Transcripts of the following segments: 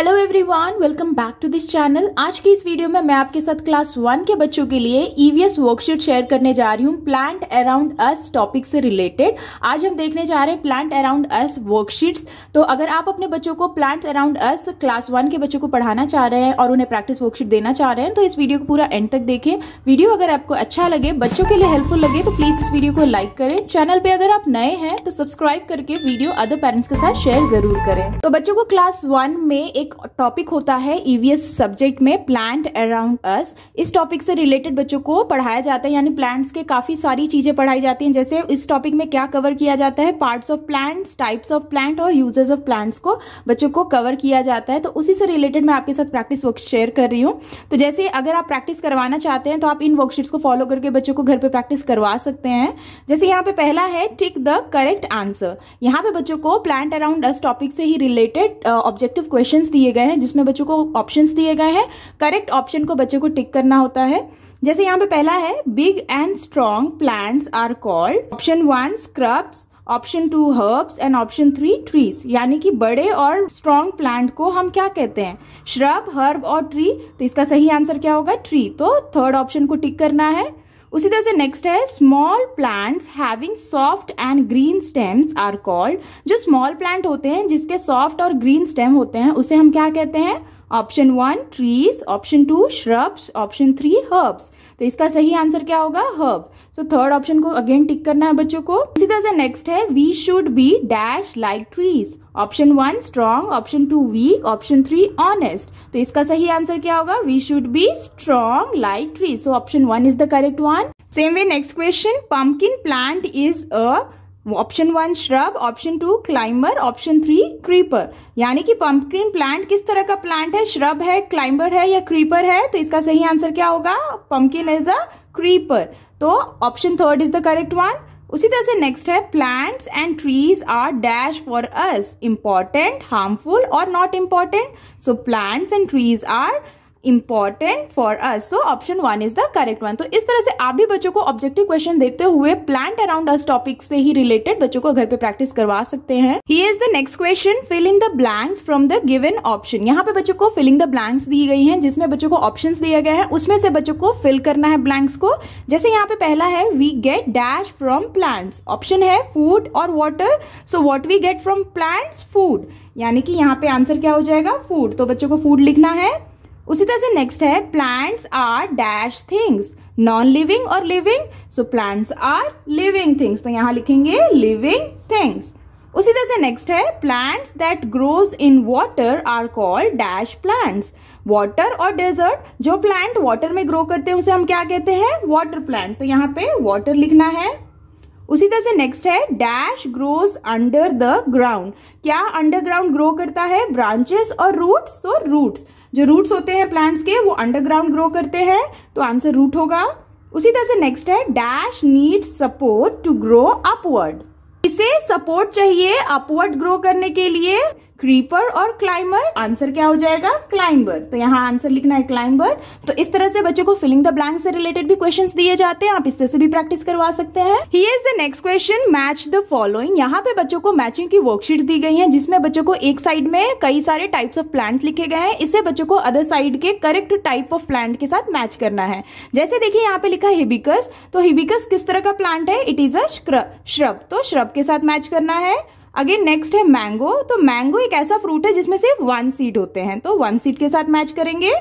Hello everyone welcome back to this channel आज की इस वीडियो में मैं आपके साथ क्लास वन के बच्चों के लिए ईवीएस वर्कशीट शेयर करने जा रही हूँ प्लांट अराउंड अस टॉपिक से रिलेटेड आज हम देखने जा रहे हैं प्लांट अराउंड अस वर्कशीट्स तो अगर आप अपने बच्चों को plants around us class one के बच्चों को पढ़ाना चाह रहे हैं और उन्हें प्रैक्टिस वर्कशीट देना चाह रहे हैं तो इस वीडियो को पूरा एंड तक देखें वीडियो अगर आपको अच्छा लगे बच्चों के लिए हेल्पफुल लगे तो प्लीज़ इस वीडियो को लाइक करें चैनल पर अगर आप नए हैं तो सब्सक्राइब करके वीडियो अदर पेरेंट्स के साथ शेयर जरूर करें तो बच्चों को क्लास वन में एक एक टॉपिक होता है ईवीएस e सब्जेक्ट में प्लांट अराउंड अस इस टॉपिक से रिलेटेड बच्चों को पढ़ाया जाता है यानी प्लांट्स के काफ़ी सारी चीज़ें पढ़ाई जाती हैं जैसे इस टॉपिक में क्या कवर किया जाता है parts of plants types of plant और यूजेस ऑफ प्लांट्स को बच्चों को कवर किया जाता है तो उसी से रिलेटेड मैं आपके साथ प्रैक्टिस वर्क शेयर कर रही हूँ तो जैसे अगर आप प्रैक्टिस करवाना चाहते हैं तो आप इन वर्कशीट्स को फॉलो करके बच्चों को घर पर प्रैक्टिस करवा सकते हैं जैसे यहाँ पे पहला है टिक द करेक्ट आंसर यहाँ पे बच्चों को प्लांट अराउंड अस टॉपिक से ही रिलेटेड ऑब्जेक्टिव क्वेश्चन दिए दिए गए हैं जिसमें बच्चों को ऑप्शंस दिए गए हैं करेक्ट ऑप्शन को बच्चों को टिक करना होता है जैसे यहाँ पे पहला है big and strong plants are called option one shrubs option two herbs and option three trees यानी कि बड़े और स्ट्रॉन्ग प्लांट को हम क्या कहते हैं श्रब हर्ब और ट्री तो इसका सही आंसर क्या होगा ट्री तो थर्ड ऑप्शन को टिक करना है उसी तरह से नेक्स्ट है small plants having soft and green stems are called जो स्मॉल प्लांट होते हैं जिसके सॉफ्ट और ग्रीन स्टेम होते हैं उसे हम क्या कहते हैं option one trees option two shrubs option three herbs तो इसका सही आंसर क्या होगा हर्ब सो थर्ड ऑप्शन को अगेन टिक करना है बच्चों को इसी तरह से नेक्स्ट है we should be dash like trees option one strong option two weak option three honest तो इसका सही आंसर क्या होगा we should be strong like trees so option one is the correct one same way next question pumpkin plant is a option one shrub option two climber option three creeper यानी कि pumpkin plant किस तरह का plant है shrub है climber है या creeper है तो इसका सही आंसर क्या होगा पंपकिन इज अ क्रीपर तो option third is the correct one उसी तरह से नेक्स्ट है plants and trees are dash for us important harmful और not important so plants and trees are important for us so option one is the correct one तो इस तरह से आप भी बच्चों को ऑब्जेक्टिव क्वेश्चन देते हुए प्लांट अराउंड अस टॉपिक से ही रिलेटेड बच्चों को घर पे प्रैक्टिस करवा सकते हैं ही is the next question fill the blanks from the given option यहाँ पे बच्चों को फिलिंग द ब्लैंक्स दी गई है जिसमें बच्चों को ऑप्शन दिया गया है उसमें से बच्चों को फिल करना है ब्लैंक्स को जैसे यहाँ पे पहला है we get dash from plants option है फूड और water so what we get from plants food यानी कि यहाँ पे आंसर क्या हो जाएगा फूड तो बच्चों को फूड लिखना है उसी तरह से नेक्स्ट है plants are dash things non living और living so plants are living things तो यहाँ लिखेंगे लिविंग थिंग्स उसी तरह से नेक्स्ट है plants that grows in water are called dash plants water और डेजर्ट जो प्लांट वाटर में ग्रो करते हैं उसे हम क्या कहते हैं वाटर प्लांट तो यहाँ पे वाटर लिखना है उसी तरह से नेक्स्ट है dash grows under the ground क्या अंडरग्राउंड ग्रो करता है ब्रांचेस और रूट्स तो रूट्स जो रूट्स होते हैं प्लांट्स के वो अंडरग्राउंड ग्रो करते हैं तो आंसर रूट होगा उसी तरह से नेक्स्ट है dash need support to grow upward इसे सपोर्ट चाहिए अपवर्ड ग्रो करने के लिए क्रीपर और क्लाइंबर आंसर क्या हो जाएगा क्लाइंबर तो यहाँ आंसर लिखना है क्लाइंबर तो इस तरह से बच्चों को फिलिंग द ब्लैंक से रिलेटेड भी क्वेश्चन दिए जाते हैं आप इस तरह से भी प्रैक्टिस करवा सकते हैं ही is the next question match the following यहाँ पे बच्चों को मैचिंग की वर्कशीट दी गई है जिसमें बच्चों को एक साइड में कई सारे टाइप्स ऑफ प्लांट्स लिखे गए हैं इसे बच्चों को अदर साइड के करेक्ट टाइप ऑफ प्लांट के साथ मैच करना है जैसे देखिए यहाँ पे लिखा है हिबिकस तो हिबिकस किस तरह का प्लांट है इट इज अ श्रब तो श्रब के साथ मैच करना है अगेन नेक्स्ट है मैंगो तो मैंगो एक ऐसा फ्रूट है जिसमें सिर्फ वन सीड होते हैं तो वन सीड के साथ मैच करेंगे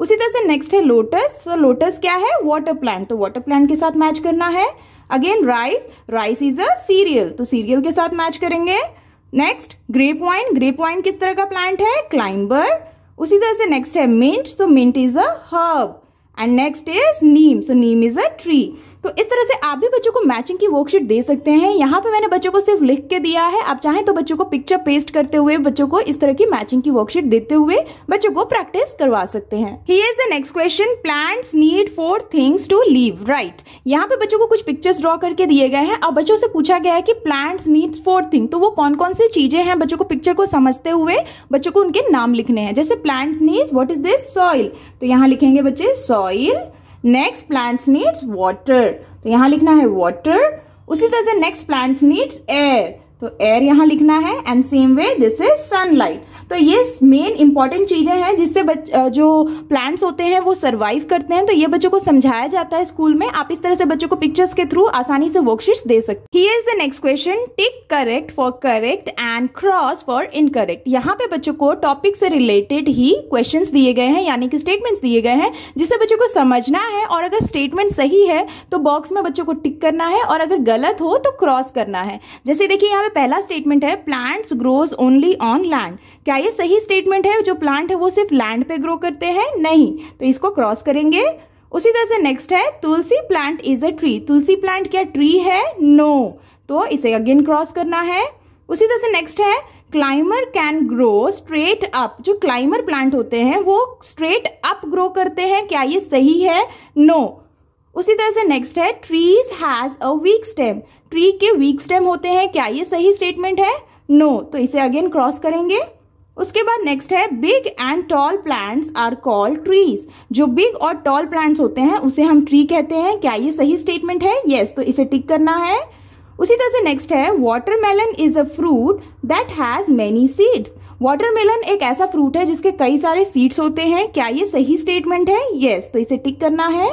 उसी तरह से नेक्स्ट है लोटस तो लोटस क्या है वाटर प्लांट तो वाटर प्लांट के साथ मैच करना है again rice rice is a cereal तो सीरियल के साथ मैच करेंगे next grape vine grape vine किस तरह का प्लांट है क्लाइंबर उसी तरह से नेक्स्ट है मिंट तो mint is a herb and next is neem so neem is a tree तो इस तरह से आप भी बच्चों को मैचिंग की वर्कशीट दे सकते हैं यहाँ पे मैंने बच्चों को सिर्फ लिख के दिया है आप चाहें तो बच्चों को पिक्चर पेस्ट करते हुए बच्चों को इस तरह की मैचिंग की वर्कशीट देते हुए बच्चों को प्रैक्टिस करवा सकते हैं ही is the next question plants need four things to live write यहाँ पे बच्चों को कुछ पिक्चर्स ड्रॉ करके दिए गए हैं और बच्चों से पूछा गया है कि प्लांट्स नीड फोर थिंग तो वो कौन कौन सी चीजें हैं बच्चों को पिक्चर को समझते हुए बच्चों को उनके नाम लिखने हैं जैसे plants need what is this soil तो यहाँ लिखेंगे बच्चे soil next plants needs water तो यहां लिखना है वाटर उसी तरह से नेक्स्ट प्लांट्स नीड्स एयर तो एयर यहाँ लिखना है and same way this is sunlight तो ये मेन इंपॉर्टेंट चीज़ें हैं जिससे जो प्लांट्स होते हैं वो सर्वाइव करते हैं तो ये बच्चों को समझाया जाता है स्कूल में आप इस तरह से बच्चों को पिक्चर्स के थ्रू आसानी से वर्कशीट दे सकते here is the next question tick correct for correct and cross for incorrect यहाँ पे बच्चों को टॉपिक से रिलेटेड ही क्वेश्चन दिए गए हैं यानी कि स्टेटमेंट्स दिए गए हैं जिससे बच्चों को समझना है और अगर स्टेटमेंट सही है तो बॉक्स में बच्चों को टिक करना है और अगर गलत हो तो क्रॉस करना है जैसे देखिए यहाँ हुआ पहला स्टेटमेंट है plants grows only on land क्या ये सही स्टेटमेंट है जो प्लांट है वो सिर्फ लैंड पे ग्रो करते हैं नहीं तो इसको क्रॉस करेंगे उसी तरह से नेक्स्ट है tulsi plant is a tree tulsi plant क्या ट्री है नो no. तो इसे अगेन क्रॉस करना है उसी तरह से नेक्स्ट है climber can grow straight up जो क्लाइमर प्लांट होते हैं वो स्ट्रेट अप ग्रो करते हैं क्या ये सही है नो no. उसी तरह से नेक्स्ट है trees has a weak stem tree के वीक स्टेम होते हैं क्या ये सही स्टेटमेंट है नो no. तो इसे अगेन क्रॉस करेंगे उसके बाद नेक्स्ट है big and tall plants are called trees जो बिग और टॉल प्लांट्स होते हैं उसे हम ट्री कहते हैं क्या ये सही स्टेटमेंट है यस yes, तो इसे टिक करना है उसी तरह से नेक्स्ट है watermelon is a fruit that has many seeds watermelon एक ऐसा फ्रूट है जिसके कई सारे सीड्स होते हैं क्या ये सही स्टेटमेंट है यस yes, तो इसे टिक करना है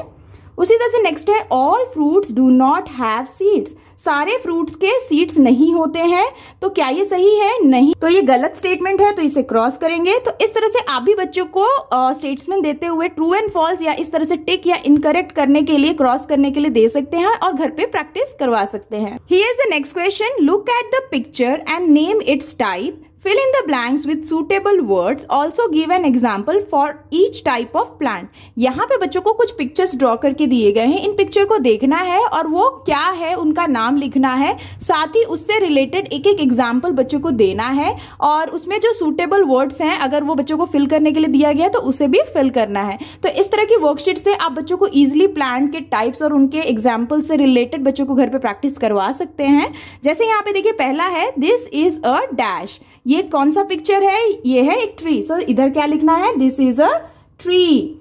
उसी तरह से नेक्स्ट है all fruits do not have seeds सारे फ्रूट्स के सीड्स नहीं होते हैं तो क्या ये सही है नहीं तो ये गलत स्टेटमेंट है तो इसे क्रॉस करेंगे तो इस तरह से आप भी बच्चों को स्टेटमेंट uh, देते हुए ट्रू एंड फॉल्स या इस तरह से टिक या इनकरेक्ट करने के लिए क्रॉस करने के लिए दे सकते हैं और घर पे प्रैक्टिस करवा सकते हैं ही is the next question look at the picture and name its type Fill in the blanks with suitable words. Also give an example for each type of plant. यहाँ पे बच्चों को कुछ पिक्चर्स ड्रॉ करके दिए गए हैं इन पिक्चर को देखना है और वो क्या है उनका नाम लिखना है साथ ही उससे रिलेटेड एक एक एग्जाम्पल बच्चों को देना है और उसमें जो सूटेबल वर्ड्स हैं अगर वो बच्चों को फिल करने के लिए दिया गया तो उसे भी फिल करना है तो इस तरह की वर्कशीट से आप बच्चों को ईजिली प्लांट के टाइप्स और उनके एग्जाम्पल से रिलेटेड बच्चों को घर पर प्रैक्टिस करवा सकते हैं जैसे यहाँ पे देखिए पहला है दिस इज अ डैश ये ये कौन सा पिक्चर है ये है एक ट्री सो so, इधर क्या लिखना है दिस इज अ ट्री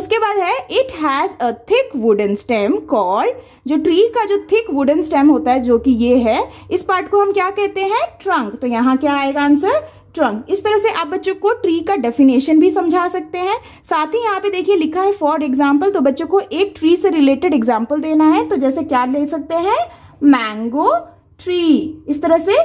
उसके बाद है it has a thick wooden stem called जो ट्री का जो थिक वुडन स्टेम होता है जो कि ये है इस पार्ट को हम क्या कहते हैं ट्रंक तो यहाँ क्या आएगा आंसर ट्रंक इस तरह से आप बच्चों को ट्री का डेफिनेशन भी समझा सकते हैं साथ ही यहाँ पे देखिए लिखा है फॉर एग्जाम्पल तो बच्चों को एक ट्री से रिलेटेड एग्जाम्पल देना है तो जैसे क्या ले सकते हैं मैंगो ट्री इस तरह से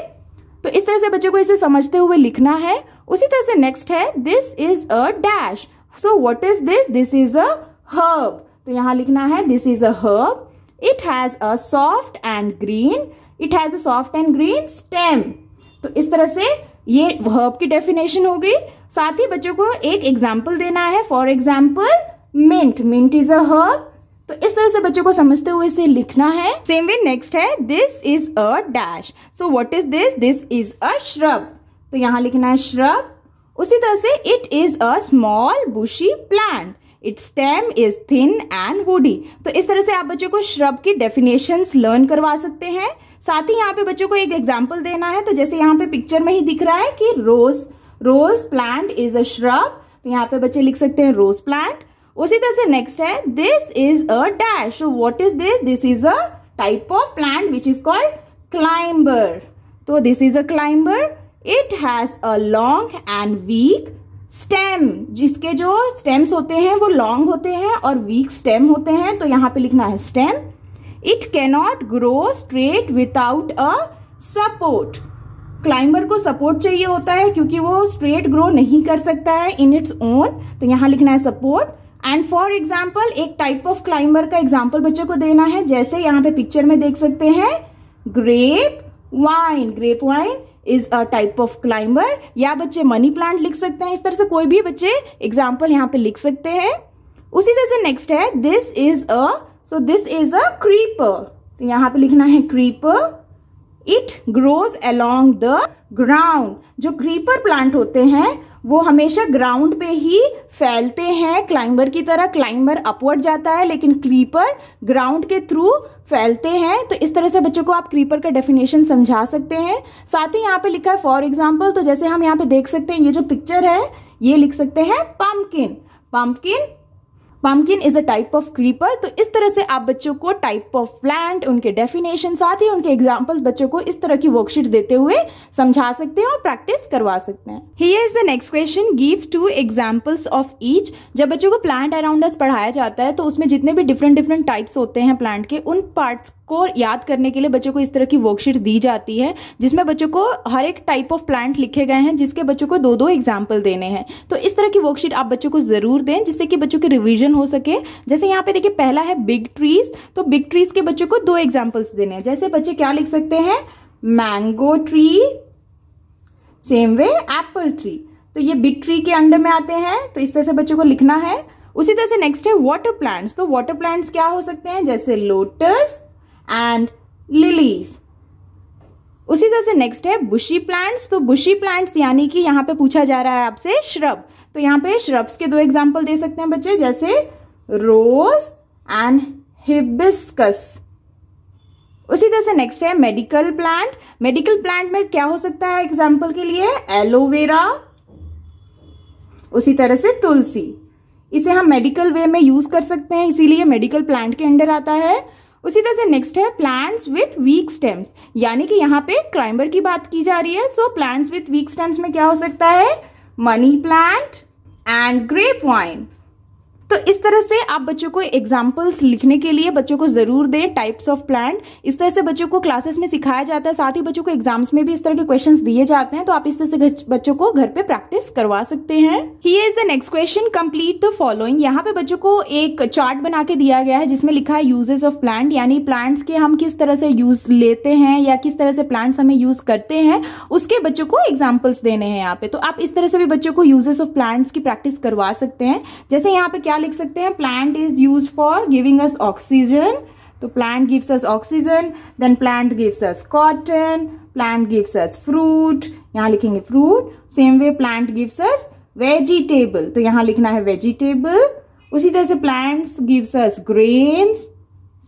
तो इस तरह से बच्चों को इसे समझते हुए लिखना है उसी तरह से नेक्स्ट है this is a dash so what is this this is a herb तो यहाँ लिखना है this is a herb it has a soft and green it has a soft and green stem तो इस तरह से ये हर्ब की डेफिनेशन हो गई साथ ही बच्चों को एक एग्जाम्पल देना है for example mint mint is a herb तो इस तरह से बच्चों को समझते हुए इसे लिखना है सेम वे नेक्स्ट है this is a dash so what is this this is a shrub तो यहाँ लिखना है श्रब उसी तरह से it is a small bushy plant its stem is thin and woody तो इस तरह से आप बच्चों को श्रब की डेफिनेशन लर्न करवा सकते हैं साथ ही यहाँ पे बच्चों को एक एग्जाम्पल देना है तो जैसे यहाँ पे पिक्चर में ही दिख रहा है कि rose rose plant is a shrub तो यहाँ पे बच्चे लिख सकते हैं रोज प्लांट उसी तरह से नेक्स्ट है this is a dash what is this this is a type of plant which is called climber तो this is a climber it has a long and weak stem जिसके जो stems होते हैं वो लॉन्ग होते हैं और वीक स्टेम होते हैं तो यहाँ पे लिखना है stem it cannot grow straight without a support climber को सपोर्ट चाहिए होता है क्योंकि वो स्ट्रेट ग्रो नहीं कर सकता है इन इट्स ओन तो यहाँ लिखना है सपोर्ट एंड फॉर एग्जाम्पल एक टाइप ऑफ क्लाइंबर का एग्जाम्पल बच्चों को देना है जैसे यहाँ पे पिक्चर में देख सकते हैं grape vine grape vine is a type of climber या बच्चे मनी प्लांट लिख सकते हैं इस तरह से कोई भी बच्चे एग्जाम्पल यहाँ पे लिख सकते हैं उसी तरह से नेक्स्ट है this is a so this is a creeper तो यहाँ पे लिखना है creeper it grows along the ground जो क्रीपर प्लांट होते हैं वो हमेशा ग्राउंड पे ही फैलते हैं क्लाइंबर की तरह क्लाइंबर अपवर्ड जाता है लेकिन क्रीपर ग्राउंड के थ्रू फैलते हैं तो इस तरह से बच्चों को आप क्रीपर का डेफिनेशन समझा सकते हैं साथ ही यहाँ पे लिखा है फॉर एग्जाम्पल तो जैसे हम यहाँ पे देख सकते हैं ये जो पिक्चर है ये लिख सकते हैं pumpkin pumpkin pumpkin is a type of creeper तो इस तरह से आप बच्चों को टाइप ऑफ प्लांट उनके डेफिनेशन साथ ही उनके एग्जाम्पल बच्चों को इस तरह की वर्कशीट देते हुए समझा सकते हैं और प्रैक्टिस करवा सकते हैं here is the next question give two examples of each जब बच्चों को प्लांट अराउंडस पढ़ाया जाता है तो उसमें जितने भी डिफरेंट डिफरेंट टाइप्स होते हैं प्लांट के उन पार्ट्स को याद करने के लिए बच्चों को इस तरह की वर्कशीट दी जाती है जिसमें बच्चों को हर एक टाइप ऑफ प्लांट लिखे गए हैं जिसके बच्चों को दो दो एग्जाम्पल देने हैं तो इस तरह की वर्कशीट आप बच्चों को जरूर दें जिससे कि बच्चों के रिविजन क्वेश्चन हो सके जैसे यहाँ पे देखिए पहला है बिग ट्रीज तो बिग ट्रीज के बच्चों को दो एग्जाम्पल्स देने हैं जैसे बच्चे क्या लिख सकते हैं mango tree same way apple tree तो ये बिग ट्री के अंडर में आते हैं तो इस तरह से बच्चों को लिखना है उसी तरह से नेक्स्ट है वाटर प्लांट्स तो वाटर प्लांट्स क्या हो सकते हैं जैसे लोटस एंड लिलीज उसी तरह से नेक्स्ट है बुशी प्लांट्स तो बुशी प्लांट्स यानी कि यहां पे पूछा जा रहा है आपसे श्रब तो यहाँ पे श्रब्स के दो एग्जाम्पल दे सकते हैं बच्चे जैसे रोज एंड हिबिस्कस उसी तरह से नेक्स्ट है मेडिकल प्लांट मेडिकल प्लांट में क्या हो सकता है एग्जाम्पल के लिए एलोवेरा उसी तरह से तुलसी इसे हम मेडिकल वे में यूज कर सकते हैं इसीलिए मेडिकल प्लांट के अंडर आता है उसी तरह से नेक्स्ट है प्लांट्स विथ वीक स्टेम्स यानी कि यहाँ पे क्राइमर की बात की जा रही है so plants with weak stems में क्या हो सकता है money plant and grapevine. तो इस तरह से आप बच्चों को एग्जाम्पल्स लिखने के लिए बच्चों को ज़रूर दें टाइप्स ऑफ प्लांट इस तरह से बच्चों को क्लासेस में सिखाया जाता है साथ ही बच्चों को एग्जाम्स में भी इस तरह के क्वेश्चन दिए जाते हैं तो आप इस तरह से बच्चों को घर पे प्रैक्टिस करवा सकते हैं ही is the next question complete the following यहाँ पे बच्चों को एक चार्ट बना के दिया गया है जिसमें लिखा है यूजेस ऑफ प्लांट यानी प्लांट्स के हम किस तरह से यूज लेते हैं या किस तरह से प्लांट्स हमें यूज करते हैं उसके बच्चों को एग्जाम्पल्स देने हैं यहाँ पे तो आप इस तरह से भी बच्चों को यूजेस ऑफ प्लांट्स की प्रैक्टिस करवा सकते हैं जैसे यहाँ पे क्या लिख सकते हैं plant is use for giving us oxygen तो plant gives us oxygen then plant gives us cotton plant gives us fruit यहां लिखेंगे fruit same way plant gives us vegetable तो यहां लिखना है वेजिटेबल उसी तरह से plants gives us grains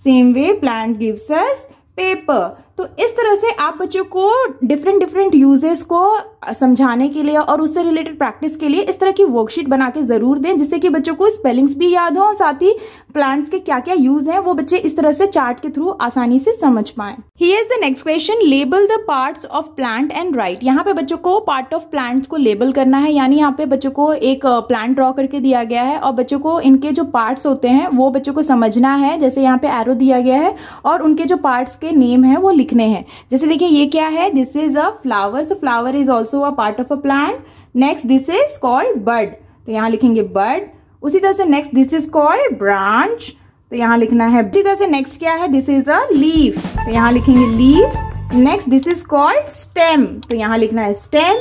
same way plant gives us paper तो इस तरह से आप बच्चों को डिफरेंट डिफरेंट यूजेस को समझाने के लिए और उससे रिलेटेड प्रैक्टिस के लिए इस तरह की वर्कशीट बना के ज़रूर दें जिससे कि बच्चों को स्पेलिंग्स भी याद हों और साथ ही प्लांट्स के क्या क्या यूज हैं वो बच्चे इस तरह से चार्ट के थ्रू आसानी से समझ पाए here is the next question label the part of plant and write यहाँ पे बच्चों को पार्ट ऑफ प्लांट्स को लेबल करना है यानी यहाँ पे बच्चों को एक प्लांट ड्रॉ करके दिया गया है और बच्चों को इनके जो पार्ट्स होते हैं वो बच्चों को समझना है जैसे यहाँ पे एरो दिया गया है और उनके जो पार्ट्स के नेम है वो दिखने हैं जैसे देखिए ये क्या है this is a flower so flower is also a part of a plant next this is called bud तो यहाँ लिखेंगे बर्ड उसी तरह से next this is called branch तो यहाँ लिखना है उसी तरह से नेक्स्ट क्या है दिस इज अ लीफ तो यहाँ लिखेंगे leaf next this is called stem तो यहाँ लिखना है स्टेम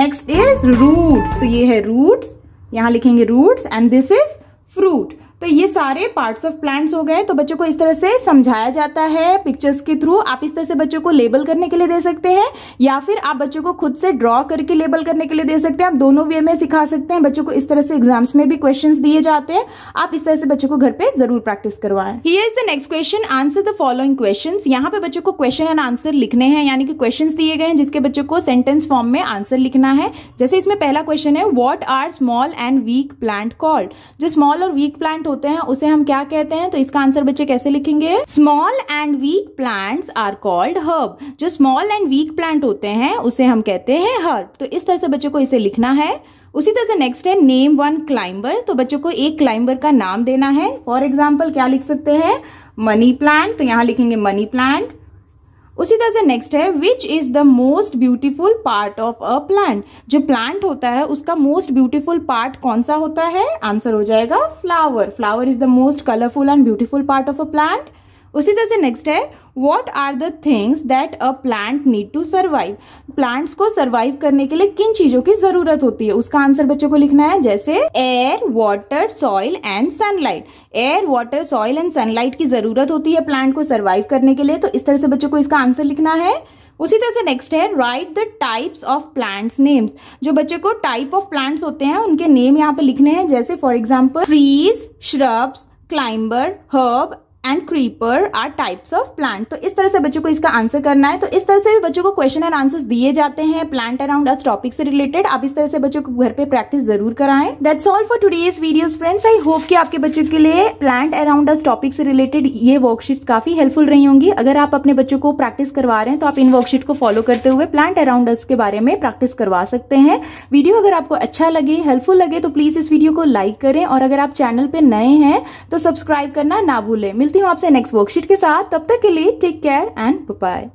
नेक्स्ट इज रूट्स तो ये है रूट्स यहाँ लिखेंगे roots and this is fruit तो ये सारे पार्ट्स ऑफ प्लांट्स हो गए तो बच्चों को इस तरह से समझाया जाता है पिक्चर्स के थ्रू आप इस तरह से बच्चों को लेबल करने के लिए दे सकते हैं या फिर आप बच्चों को खुद से ड्रॉ करके लेबल करने के लिए दे सकते हैं आप दोनों वे में सिखा सकते हैं बच्चों को इस तरह से एग्जाम्स में भी क्वेश्चन दिए जाते हैं आप इस तरह से बच्चों को घर पे जरूर प्रैक्टिस करवाएं ये is the next question answer the following question यहाँ पे बच्चों को क्वेश्चन एंड आंसर लिखने हैं यानी कि क्वेश्चन दिए गए हैं जिसके बच्चों को सेंटेंस फॉर्म में आंसर लिखना है जैसे इसमें पहला क्वेश्चन है what are small and weak plant called जो स्मॉल और वीक प्लांट होते हैं उसे हम क्या कहते हैं तो इसका आंसर बच्चे कैसे लिखेंगे small and weak plants are called herb जो स्मॉल एंड वीक प्लांट होते हैं उसे हम कहते हैं हर्ब तो इस तरह से बच्चों को इसे लिखना है उसी तरह से नेक्स्ट है नेम वन क्लाइंबर तो बच्चों को एक क्लाइंबर का नाम देना है फॉर एग्जाम्पल क्या लिख सकते हैं मनी प्लांट तो यहाँ लिखेंगे मनी प्लांट उसी तरह से नेक्स्ट है which is the most beautiful part of a plant जो प्लांट होता है उसका मोस्ट ब्यूटीफुल पार्ट कौन सा होता है आंसर हो जाएगा flower flower is the most colourful and beautiful part of a plant उसी तरह से नेक्स्ट है what are the things that a plant need to survive plants को सर्वाइव करने के लिए किन चीजों की जरूरत होती है उसका आंसर बच्चों को लिखना है जैसे air water soil and sunlight air water soil and sunlight की जरूरत होती है प्लांट को सर्वाइव करने के लिए तो इस तरह से बच्चों को इसका आंसर लिखना है उसी तरह से नेक्स्ट है write the types of plants names जो बच्चे को टाइप ऑफ प्लांट्स होते हैं उनके नेम यहाँ पे लिखने हैं जैसे for example trees shrubs climber herb and creeper are types of plant तो इस तरह से बच्चों को इसका आंसर करना है तो इस तरह से भी बच्चों को क्वेश्चन एंड आंसर दिए जाते हैं प्लांट अराउंड अस टॉपिक से रिलेटेड आप इस तरह से बच्चों को घर पे प्रैक्टिस जरूर कराएं that's all for today's video friends I hope कि आपके बच्चों के लिए प्लांट अराउंड अस टॉपिक से रिलेटेड ये वर्कशीट काफी हेल्पफुल रही होंगी अगर आप अपने बच्चों को प्रैक्टिस करवा रहे हैं तो आप इन वर्कशीट को फॉलो करते हुए प्लांट अराउंड अस के बारे में प्रैक्टिस करवा सकते हैं वीडियो अगर आपको अच्छा लगे हेल्पफुल लगे तो प्लीज इस वीडियो को लाइक करें और अगर आप चैनल पर नए हैं तो सब्सक्राइब करना ना भूलें मिल मिलती हूँ आपसे नेक्स्ट वर्कशीट के साथ तब तक के लिए टेक केयर एंड बाय